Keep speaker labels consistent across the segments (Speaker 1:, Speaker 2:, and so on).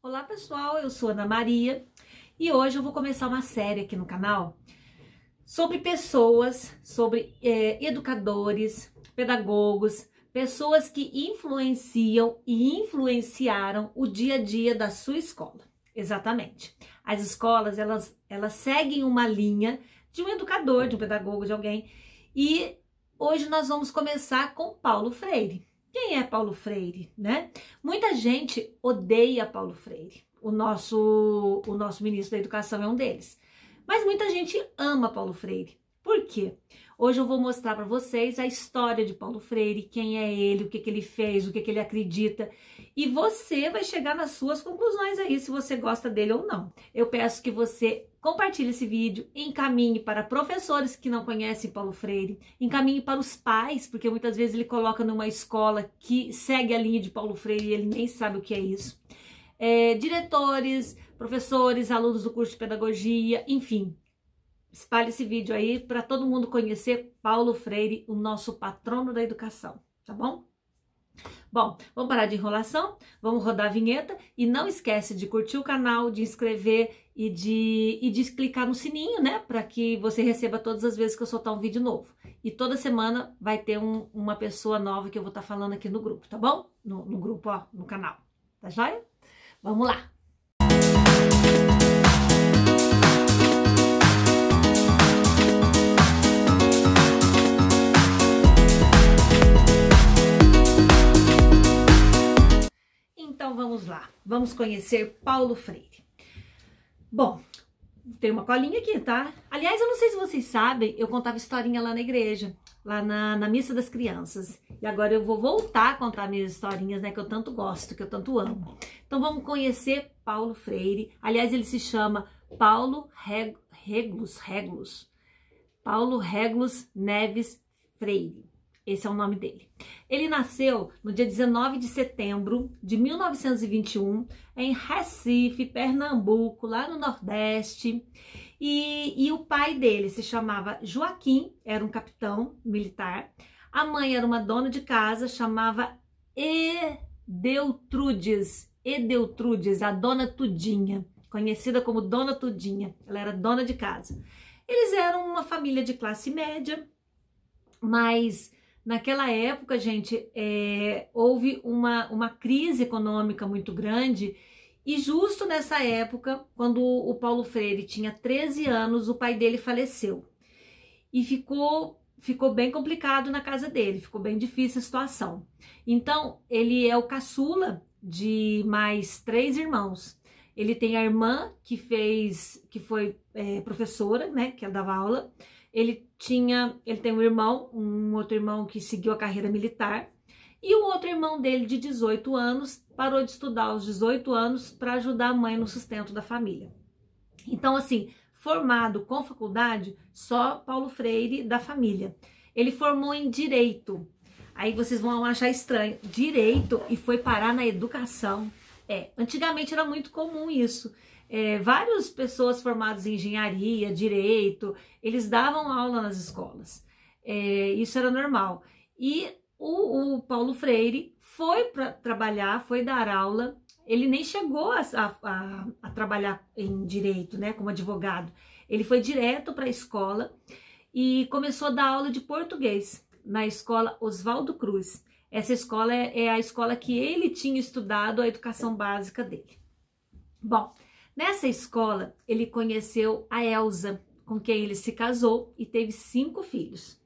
Speaker 1: Olá pessoal, eu sou Ana Maria e hoje eu vou começar uma série aqui no canal sobre pessoas, sobre é, educadores, pedagogos, pessoas que influenciam e influenciaram o dia a dia da sua escola. Exatamente. As escolas elas, elas seguem uma linha de um educador, de um pedagogo, de alguém e hoje nós vamos começar com Paulo Freire. Quem é Paulo Freire, né? Muita gente odeia Paulo Freire. O nosso, o nosso ministro da Educação é um deles. Mas muita gente ama Paulo Freire. Por quê? Hoje eu vou mostrar para vocês a história de Paulo Freire, quem é ele, o que, que ele fez, o que, que ele acredita. E você vai chegar nas suas conclusões aí, se você gosta dele ou não. Eu peço que você compartilhe esse vídeo, encaminhe para professores que não conhecem Paulo Freire, encaminhe para os pais, porque muitas vezes ele coloca numa escola que segue a linha de Paulo Freire e ele nem sabe o que é isso. É, diretores, professores, alunos do curso de pedagogia, enfim, espalhe esse vídeo aí para todo mundo conhecer Paulo Freire, o nosso patrono da educação, tá bom? Bom, vamos parar de enrolação, vamos rodar a vinheta e não esquece de curtir o canal, de inscrever e de, e de clicar no sininho, né? Para que você receba todas as vezes que eu soltar um vídeo novo. E toda semana vai ter um, uma pessoa nova que eu vou estar tá falando aqui no grupo, tá bom? No, no grupo, ó, no canal. Tá joia? Vamos lá! Então vamos lá, vamos conhecer Paulo Freire. Bom, tem uma colinha aqui, tá? Aliás, eu não sei se vocês sabem, eu contava historinha lá na igreja, lá na, na missa das crianças. E agora eu vou voltar a contar minhas historinhas, né, que eu tanto gosto, que eu tanto amo. Então vamos conhecer Paulo Freire. Aliás, ele se chama Paulo Reg Regulus, Regulus. Paulo Regulus Neves Freire. Esse é o nome dele. Ele nasceu no dia 19 de setembro de 1921 em Recife, Pernambuco, lá no Nordeste. E, e o pai dele se chamava Joaquim, era um capitão militar. A mãe era uma dona de casa, chamava Edeltrudes. Edeltrudes, a dona Tudinha, conhecida como Dona Tudinha. Ela era dona de casa. Eles eram uma família de classe média, mas Naquela época, gente, é, houve uma, uma crise econômica muito grande e justo nessa época, quando o Paulo Freire tinha 13 anos, o pai dele faleceu. E ficou ficou bem complicado na casa dele, ficou bem difícil a situação. Então, ele é o caçula de mais três irmãos. Ele tem a irmã que fez, que foi é, professora, né, que ela dava aula. Ele tinha, ele tem um irmão, um outro irmão que seguiu a carreira militar, e o outro irmão dele de 18 anos parou de estudar aos 18 anos para ajudar a mãe no sustento da família. Então, assim, formado com faculdade, só Paulo Freire da família. Ele formou em direito. Aí vocês vão achar estranho, direito e foi parar na educação. É, antigamente era muito comum isso é, várias pessoas formadas em engenharia, direito, eles davam aula nas escolas. É, isso era normal. E o, o Paulo Freire foi para trabalhar, foi dar aula. Ele nem chegou a, a, a trabalhar em direito, né, como advogado. Ele foi direto para a escola e começou a dar aula de português na escola Oswaldo Cruz. Essa escola é, é a escola que ele tinha estudado a educação básica dele. Bom, Nessa escola, ele conheceu a Elsa, com quem ele se casou e teve cinco filhos.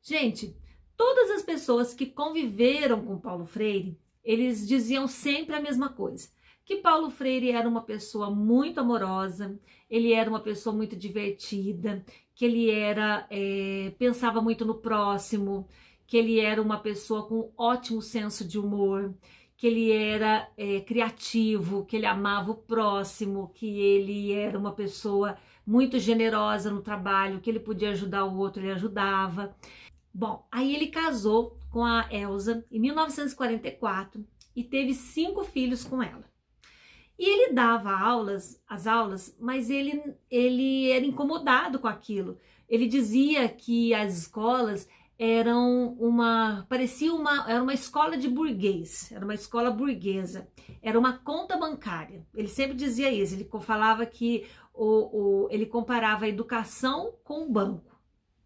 Speaker 1: Gente, todas as pessoas que conviveram com Paulo Freire, eles diziam sempre a mesma coisa que Paulo Freire era uma pessoa muito amorosa, ele era uma pessoa muito divertida, que ele era é, pensava muito no próximo, que ele era uma pessoa com ótimo senso de humor, que ele era é, criativo, que ele amava o próximo, que ele era uma pessoa muito generosa no trabalho, que ele podia ajudar o outro, ele ajudava. Bom, aí ele casou com a Elsa em 1944 e teve cinco filhos com ela. E ele dava aulas, as aulas, mas ele, ele era incomodado com aquilo. Ele dizia que as escolas eram uma parecia uma era uma escola de burguês, era uma escola burguesa, era uma conta bancária. Ele sempre dizia isso, ele falava que o, o ele comparava a educação com o banco.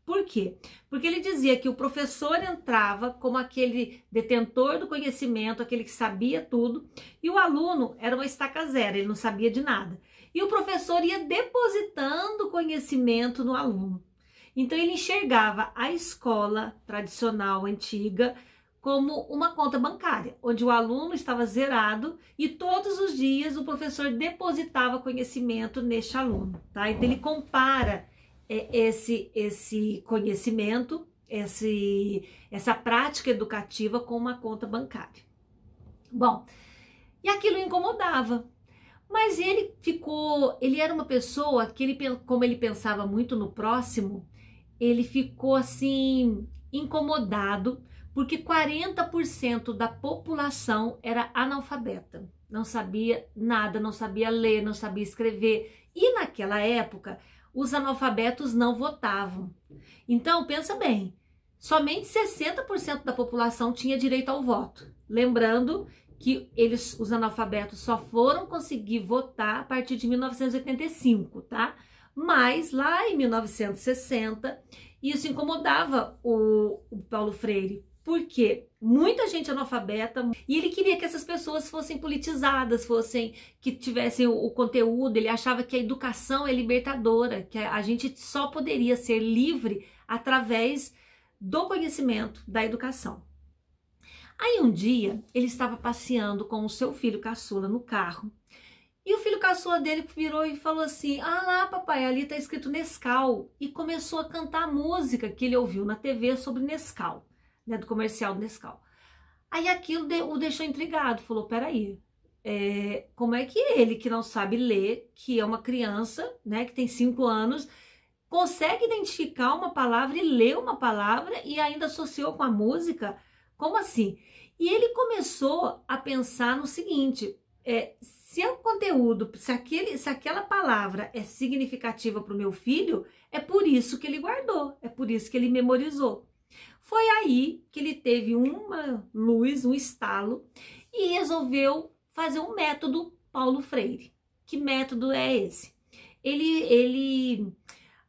Speaker 1: Por quê? Porque ele dizia que o professor entrava como aquele detentor do conhecimento, aquele que sabia tudo, e o aluno era uma estaca zero, ele não sabia de nada. E o professor ia depositando conhecimento no aluno. Então ele enxergava a escola tradicional antiga como uma conta bancária, onde o aluno estava zerado e todos os dias o professor depositava conhecimento neste aluno, tá? Então ele compara é, esse esse conhecimento, esse essa prática educativa com uma conta bancária. Bom, e aquilo incomodava, mas ele ficou, ele era uma pessoa que ele, como ele pensava muito no próximo, ele ficou assim incomodado porque 40% da população era analfabeta, não sabia nada, não sabia ler, não sabia escrever. E naquela época, os analfabetos não votavam. Então, pensa bem, somente 60% da população tinha direito ao voto. Lembrando que eles, os analfabetos só foram conseguir votar a partir de 1985, tá? Mas lá em 1960, isso incomodava o, o Paulo Freire, porque muita gente analfabeta e ele queria que essas pessoas fossem politizadas, fossem que tivessem o, o conteúdo. Ele achava que a educação é libertadora, que a, a gente só poderia ser livre através do conhecimento, da educação. Aí um dia ele estava passeando com o seu filho caçula no carro e o filho caçula dele virou e falou assim: Ah lá, papai, ali está escrito Nescau. E começou a cantar a música que ele ouviu na TV sobre Nescau, né, do comercial do Nescau. Aí aquilo o deixou intrigado, falou: Peraí, é, como é que ele, que não sabe ler, que é uma criança, né, que tem cinco anos, consegue identificar uma palavra e ler uma palavra e ainda associou com a música? Como assim? E ele começou a pensar no seguinte: é, se é um conteúdo, se, aquele, se aquela palavra é significativa para o meu filho, é por isso que ele guardou, é por isso que ele memorizou. Foi aí que ele teve uma luz, um estalo e resolveu fazer um método Paulo Freire. Que método é esse? Ele, ele,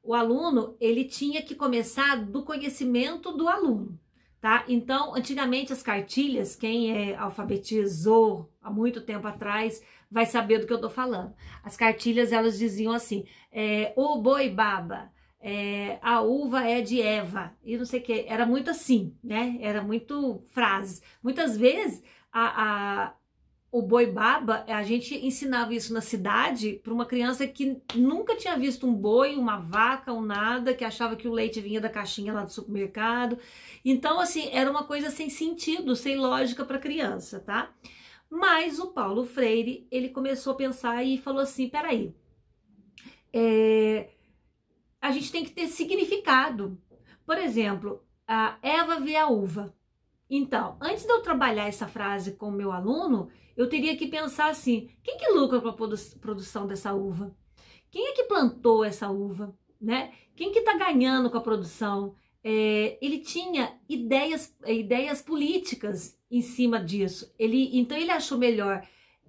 Speaker 1: o aluno, ele tinha que começar do conhecimento do aluno, tá? Então, antigamente as cartilhas, quem é alfabetizou há muito tempo atrás, vai saber do que eu tô falando. As cartilhas, elas diziam assim, é, o boi baba, é, a uva é de Eva, e não sei o que, era muito assim, né? Era muito frases. Muitas vezes, a, a o boi baba, a gente ensinava isso na cidade para uma criança que nunca tinha visto um boi, uma vaca, um nada, que achava que o leite vinha da caixinha lá do supermercado. Então, assim, era uma coisa sem sentido, sem lógica para criança, tá? Mas o Paulo Freire, ele começou a pensar e falou assim, peraí, é, a gente tem que ter significado. Por exemplo, a Eva vê a uva. Então, antes de eu trabalhar essa frase com o meu aluno, eu teria que pensar assim: quem que lucra com a produção dessa uva? Quem é que plantou essa uva? Né? Quem que está ganhando com a produção? é, ele tinha ideias, é, ideias políticas em cima disso. Ele, então ele achou melhor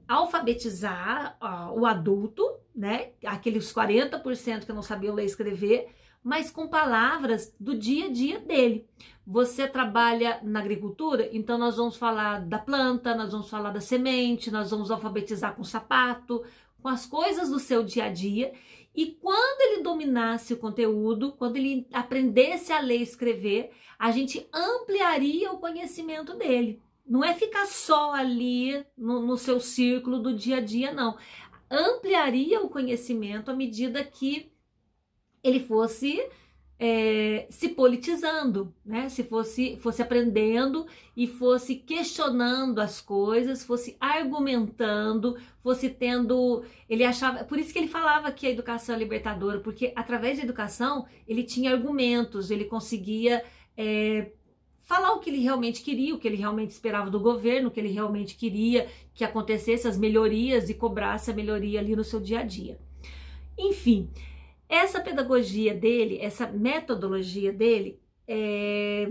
Speaker 1: alfabetizar ó, o adulto, né? Aqueles 40% que não sabiam ler e escrever, mas com palavras do dia a dia dele. Você trabalha na agricultura, então nós vamos falar da planta, nós vamos falar da semente, nós vamos alfabetizar com sapato, com as coisas do seu dia a dia e quando ele dominasse o conteúdo, quando ele aprendesse a ler e escrever, a gente ampliaria o conhecimento dele. Não é ficar só ali no, no seu círculo do dia a dia, não. Ampliaria o conhecimento à medida que ele fosse é, se politizando, né? Se fosse, fosse aprendendo e fosse questionando as coisas, fosse argumentando, fosse tendo. Ele achava. Por isso que ele falava que a educação é libertadora, porque através da educação ele tinha argumentos, ele conseguia. É, falar o que ele realmente queria, o que ele realmente esperava do governo, o que ele realmente queria que acontecesse as melhorias e cobrasse a melhoria ali no seu dia a dia. Enfim, essa pedagogia dele, essa metodologia dele, é,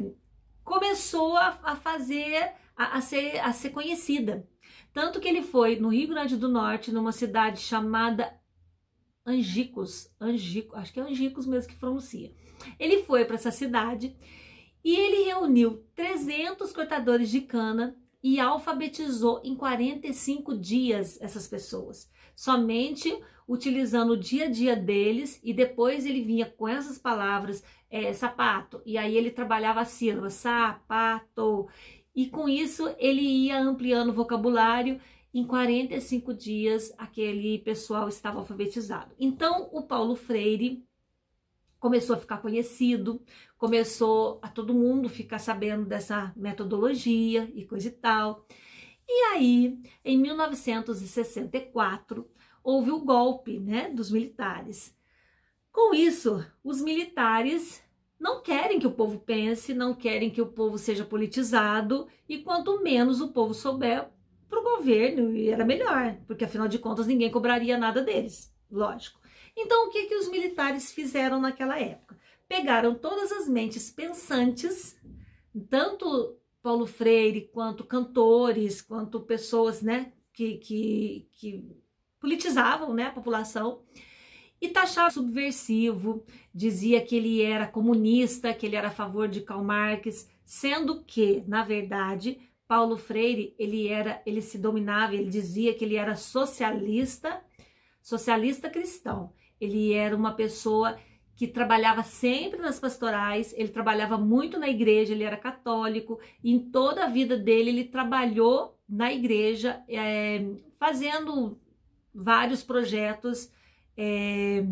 Speaker 1: começou a, a fazer, a, a, ser, a ser conhecida. Tanto que ele foi no Rio Grande do Norte, numa cidade chamada Angicos, Angico, acho que é Angicos mesmo que pronuncia. Ele foi para essa cidade e ele reuniu 300 cortadores de cana e alfabetizou em 45 dias essas pessoas, somente utilizando o dia a dia deles e depois ele vinha com essas palavras, é, sapato, e aí ele trabalhava a sílaba, sapato, e com isso ele ia ampliando o vocabulário. Em 45 dias, aquele pessoal estava alfabetizado. Então, o Paulo Freire começou a ficar conhecido, começou a todo mundo ficar sabendo dessa metodologia e coisa e tal. E aí, em 1964, houve o golpe né, dos militares. Com isso, os militares não querem que o povo pense, não querem que o povo seja politizado, e quanto menos o povo souber para o governo, e era melhor, porque afinal de contas ninguém cobraria nada deles, lógico. Então, o que, que os militares fizeram naquela época? pegaram todas as mentes pensantes, tanto Paulo Freire quanto cantores, quanto pessoas, né, que, que, que politizavam, né, a população, e taxava subversivo, dizia que ele era comunista, que ele era a favor de Karl Marx, sendo que, na verdade, Paulo Freire, ele era, ele se dominava, ele dizia que ele era socialista, socialista cristão. Ele era uma pessoa que trabalhava sempre nas pastorais, ele trabalhava muito na igreja, ele era católico, e em toda a vida dele ele trabalhou na igreja, é, fazendo vários projetos é,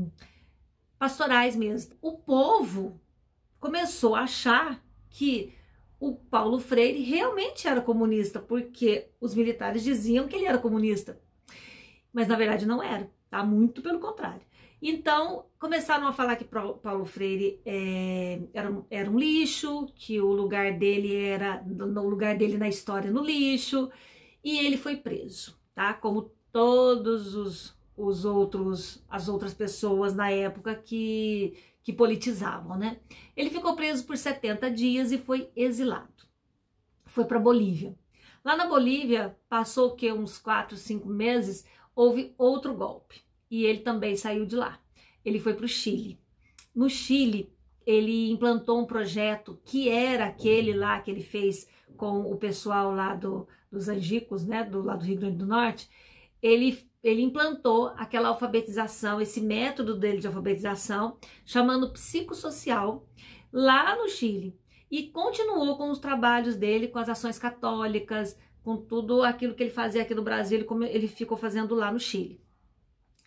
Speaker 1: pastorais mesmo. O povo começou a achar que o Paulo Freire realmente era comunista, porque os militares diziam que ele era comunista, mas na verdade não era, tá? Muito pelo contrário. Então, começaram a falar que Paulo Freire é, era, um, era, um, lixo, que o lugar dele era no lugar dele na história no lixo, e ele foi preso, tá? Como todos os, os outros as outras pessoas na época que que politizavam, né? Ele ficou preso por 70 dias e foi exilado. Foi para Bolívia. Lá na Bolívia, passou que uns 4, 5 meses, houve outro golpe e ele também saiu de lá. Ele foi para o Chile. No Chile, ele implantou um projeto que era aquele lá que ele fez com o pessoal lá do, dos Angicos, né, do lado do Rio Grande do Norte. Ele, ele implantou aquela alfabetização, esse método dele de alfabetização, chamando psicossocial, lá no Chile. E continuou com os trabalhos dele, com as ações católicas, com tudo aquilo que ele fazia aqui no Brasil, ele, ele ficou fazendo lá no Chile.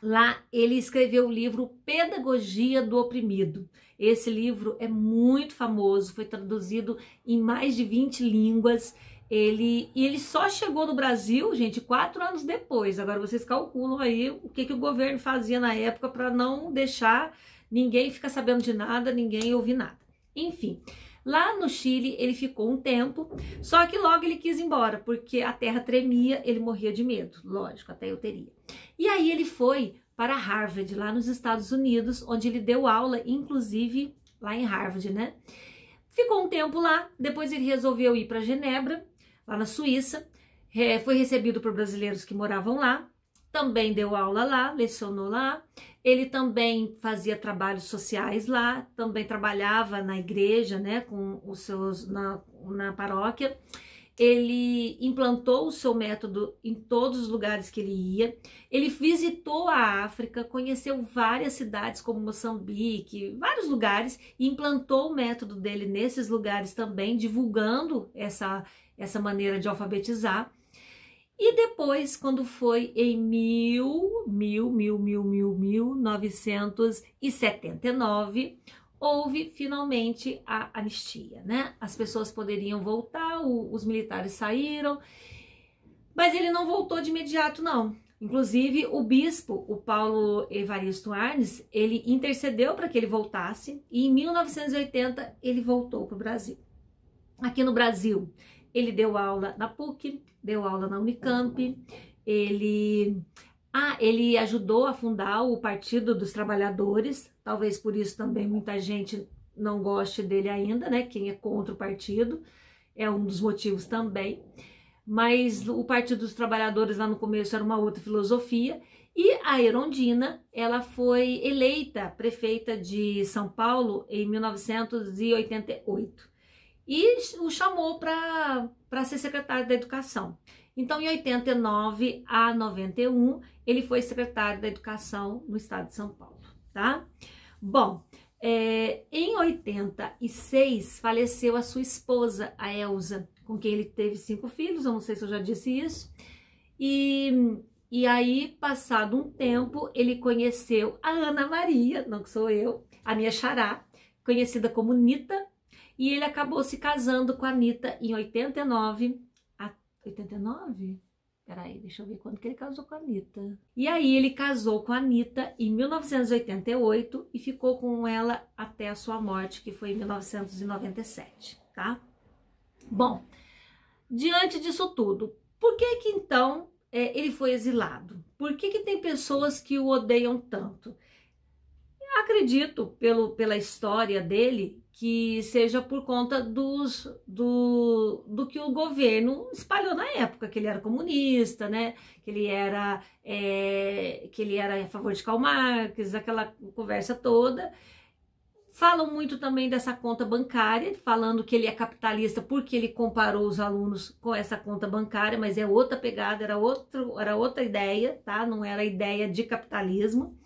Speaker 1: Lá ele escreveu o livro Pedagogia do Oprimido. Esse livro é muito famoso, foi traduzido em mais de 20 línguas. Ele, e ele só chegou no Brasil, gente, quatro anos depois. Agora vocês calculam aí o que, que o governo fazia na época para não deixar ninguém ficar sabendo de nada, ninguém ouvir nada. Enfim, Lá no Chile ele ficou um tempo, só que logo ele quis ir embora, porque a terra tremia, ele morria de medo, lógico, até eu teria. E aí ele foi para Harvard, lá nos Estados Unidos, onde ele deu aula, inclusive lá em Harvard, né? Ficou um tempo lá, depois ele resolveu ir para Genebra, lá na Suíça, foi recebido por brasileiros que moravam lá, também deu aula lá, lecionou lá. Ele também fazia trabalhos sociais lá, também trabalhava na igreja, né, com os seus na, na paróquia. Ele implantou o seu método em todos os lugares que ele ia. Ele visitou a África, conheceu várias cidades como Moçambique, vários lugares, e implantou o método dele nesses lugares também, divulgando essa, essa maneira de alfabetizar. E depois, quando foi em mil, mil, mil, mil, mil, mil, 1979, houve finalmente a anistia, né? As pessoas poderiam voltar, o, os militares saíram, mas ele não voltou de imediato, não. Inclusive, o bispo, o Paulo Evaristo Arnes, ele intercedeu para que ele voltasse e em 1980 ele voltou para o Brasil. Aqui no Brasil, ele deu aula na PUC, deu aula na Unicamp, ele, ah, ele ajudou a fundar o Partido dos Trabalhadores, talvez por isso também muita gente não goste dele ainda, né? Quem é contra o partido é um dos motivos também. Mas o Partido dos Trabalhadores lá no começo era uma outra filosofia. E a Erondina, ela foi eleita prefeita de São Paulo em 1988 e o chamou para ser secretário da Educação. Então, em 89 a 91, ele foi secretário da Educação no estado de São Paulo, tá? Bom, é, em 86 faleceu a sua esposa, a Elza, com quem ele teve cinco filhos, eu não sei se eu já disse isso. E, e aí, passado um tempo, ele conheceu a Ana Maria, não que sou eu, a minha xará, conhecida como Nita, e ele acabou se casando com a Anitta em 89. A, 89? Peraí, deixa eu ver quando que ele casou com a Anitta. E aí ele casou com a Anitta em 1988 e ficou com ela até a sua morte, que foi em 1997, tá? Bom, diante disso tudo, por que que então é, ele foi exilado? Por que que tem pessoas que o odeiam tanto? Eu acredito, pelo, pela história dele, que seja por conta dos, do, do que o governo espalhou na época, que ele era comunista, né? que, ele era, é, que ele era a favor de Karl Marx, aquela conversa toda. Falam muito também dessa conta bancária, falando que ele é capitalista porque ele comparou os alunos com essa conta bancária, mas é outra pegada, era, outro, era outra ideia, tá? Não era ideia de capitalismo.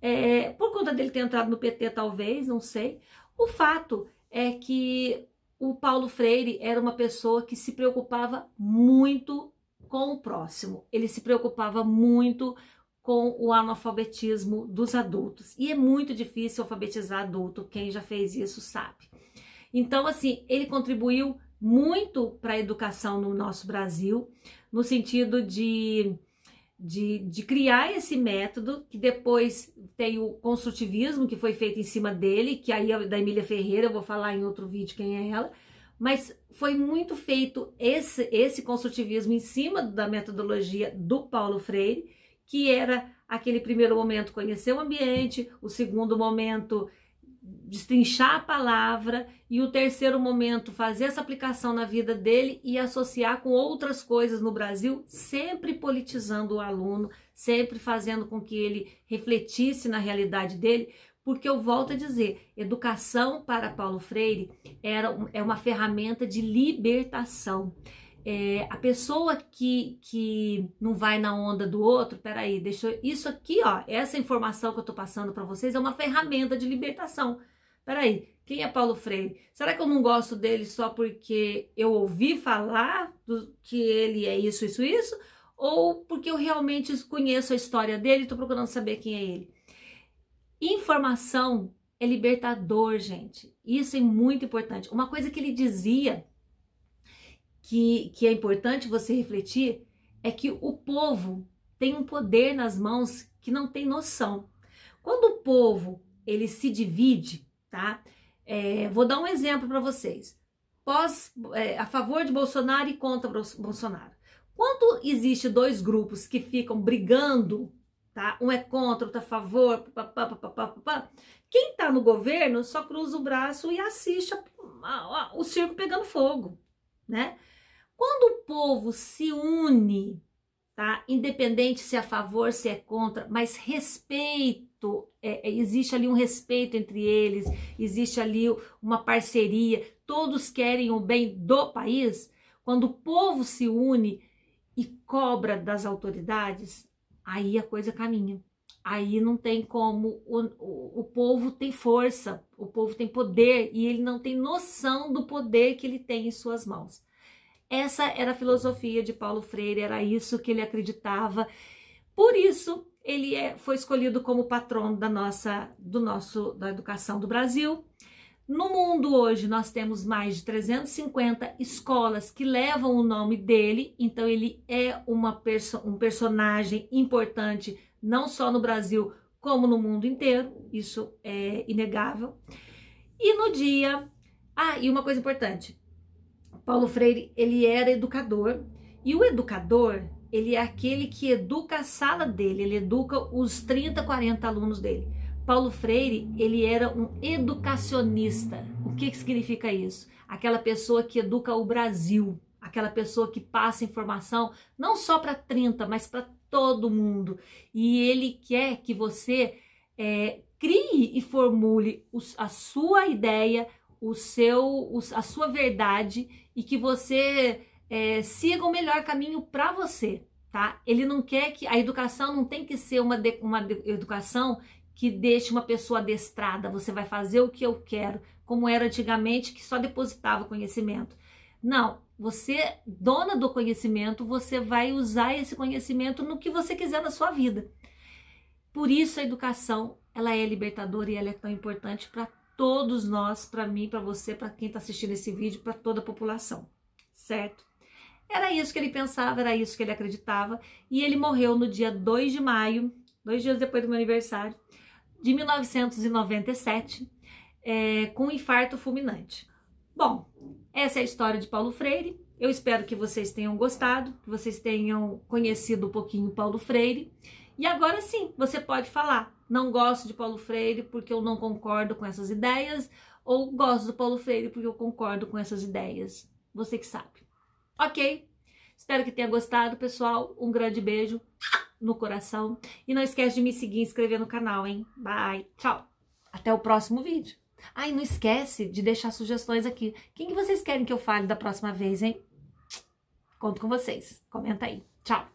Speaker 1: É, por conta dele ter entrado no PT, talvez, não sei. O fato é que o Paulo Freire era uma pessoa que se preocupava muito com o próximo, ele se preocupava muito com o analfabetismo dos adultos. E é muito difícil alfabetizar adulto, quem já fez isso sabe. Então, assim, ele contribuiu muito para a educação no nosso Brasil, no sentido de de, de criar esse método, que depois tem o construtivismo que foi feito em cima dele, que aí é da Emília Ferreira, eu vou falar em outro vídeo quem é ela, mas foi muito feito esse, esse construtivismo em cima da metodologia do Paulo Freire, que era aquele primeiro momento conhecer o ambiente, o segundo momento destrinchar a palavra e o terceiro momento fazer essa aplicação na vida dele e associar com outras coisas no Brasil, sempre politizando o aluno, sempre fazendo com que ele refletisse na realidade dele, porque eu volto a dizer, educação para Paulo Freire era é uma ferramenta de libertação. É, a pessoa que, que não vai na onda do outro, peraí, deixa eu, isso aqui, ó, essa informação que eu tô passando para vocês é uma ferramenta de libertação. Peraí, quem é Paulo Freire? Será que eu não gosto dele só porque eu ouvi falar do, que ele é isso, isso, isso? Ou porque eu realmente conheço a história dele e estou procurando saber quem é ele? Informação é libertador, gente. Isso é muito importante. Uma coisa que ele dizia que, que é importante você refletir é que o povo tem um poder nas mãos que não tem noção. Quando o povo ele se divide, tá? É, vou dar um exemplo para vocês. Pós, é, a favor de Bolsonaro e contra Bolsonaro. Quando existe dois grupos que ficam brigando, tá? Um é contra, outro é a favor, papá, papá, papá, quem tá no governo só cruza o braço e assiste a, a, a, o circo pegando fogo, né? Quando o povo se une tá? Independente se é a favor, se é contra, mas respeito, é, é, existe ali um respeito entre eles, existe ali uma parceria, todos querem o bem do país. Quando o povo se une e cobra das autoridades, aí a coisa caminha. Aí não tem como, o, o, o povo tem força, o povo tem poder e ele não tem noção do poder que ele tem em suas mãos. Essa era a filosofia de Paulo Freire, era isso que ele acreditava. Por isso, ele é, foi escolhido como patrono da nossa, do nosso, da educação do Brasil. No mundo hoje, nós temos mais de 350 escolas que levam o nome dele, então ele é uma perso um personagem importante, não só no Brasil, como no mundo inteiro, isso é inegável. E no dia. Ah, e uma coisa importante: Paulo Freire, ele era educador, e o educador, ele é aquele que educa a sala dele, ele educa os 30, 40 alunos dele. Paulo Freire, ele era um educacionista. O que, que significa isso? Aquela pessoa que educa o Brasil, aquela pessoa que passa informação não só para 30, mas para todo mundo. E ele quer que você é, crie e formule os, a sua ideia, o seu, a sua verdade e que você é, siga o melhor caminho para você, tá? Ele não quer que a educação não tem que ser uma, de, uma educação que deixe uma pessoa adestrada, você vai fazer o que eu quero, como era antigamente que só depositava conhecimento. Não, você dona do conhecimento, você vai usar esse conhecimento no que você quiser na sua vida. Por isso a educação, ela é libertadora e ela é tão importante para todos nós, para mim, para você, para quem está assistindo esse vídeo, para toda a população, certo? Era isso que ele pensava, era isso que ele acreditava, e ele morreu no dia 2 de maio, dois dias depois do meu aniversário, de 1997, é, com um infarto fulminante. Bom, essa é a história de Paulo Freire. Eu espero que vocês tenham gostado, que vocês tenham conhecido um pouquinho Paulo Freire. E agora sim, você pode falar não gosto de Paulo Freire porque eu não concordo com essas ideias, ou gosto do Paulo Freire porque eu concordo com essas ideias. Você que sabe. Ok? Espero que tenha gostado, pessoal. Um grande beijo no coração. E não esquece de me seguir e inscrever no canal, hein? Bye, tchau. Até o próximo vídeo. Ah, e não esquece de deixar sugestões aqui. Quem que vocês querem que eu fale da próxima vez, hein? Conto com vocês. Comenta aí. Tchau.